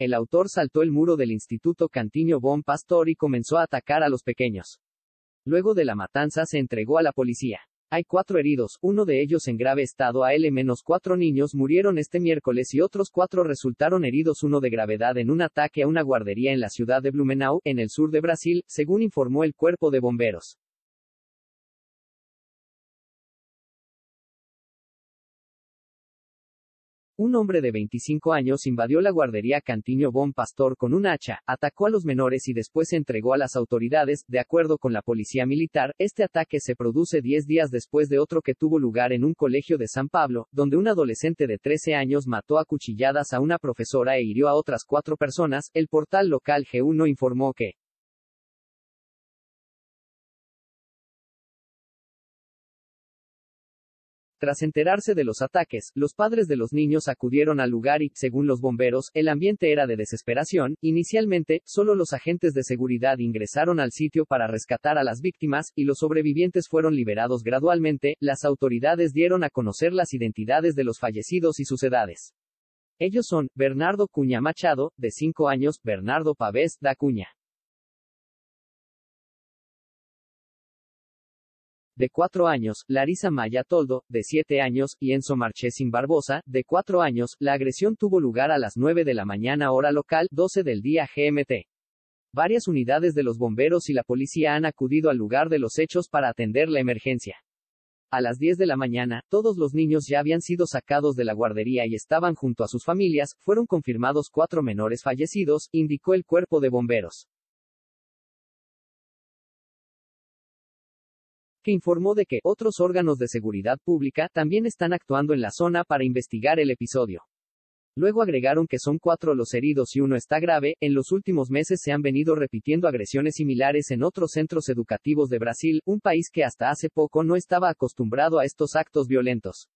El autor saltó el muro del Instituto Cantinho Bon Pastor y comenzó a atacar a los pequeños. Luego de la matanza se entregó a la policía. Hay cuatro heridos, uno de ellos en grave estado a menos cuatro niños murieron este miércoles y otros cuatro resultaron heridos, uno de gravedad en un ataque a una guardería en la ciudad de Blumenau, en el sur de Brasil, según informó el cuerpo de bomberos. Un hombre de 25 años invadió la guardería Cantiño Bon Pastor con un hacha, atacó a los menores y después se entregó a las autoridades, de acuerdo con la policía militar. Este ataque se produce 10 días después de otro que tuvo lugar en un colegio de San Pablo, donde un adolescente de 13 años mató a cuchilladas a una profesora e hirió a otras cuatro personas. El portal local G1 informó que Tras enterarse de los ataques, los padres de los niños acudieron al lugar y, según los bomberos, el ambiente era de desesperación. Inicialmente, solo los agentes de seguridad ingresaron al sitio para rescatar a las víctimas, y los sobrevivientes fueron liberados gradualmente. Las autoridades dieron a conocer las identidades de los fallecidos y sus edades. Ellos son, Bernardo Cuña Machado, de 5 años, Bernardo Pavés, da Cuña. de 4 años, Larisa Maya Toldo, de 7 años, y Enzo Sin Barbosa, de 4 años, la agresión tuvo lugar a las 9 de la mañana hora local, 12 del día GMT. Varias unidades de los bomberos y la policía han acudido al lugar de los hechos para atender la emergencia. A las 10 de la mañana, todos los niños ya habían sido sacados de la guardería y estaban junto a sus familias, fueron confirmados cuatro menores fallecidos, indicó el cuerpo de bomberos. que informó de que otros órganos de seguridad pública también están actuando en la zona para investigar el episodio. Luego agregaron que son cuatro los heridos y uno está grave. En los últimos meses se han venido repitiendo agresiones similares en otros centros educativos de Brasil, un país que hasta hace poco no estaba acostumbrado a estos actos violentos.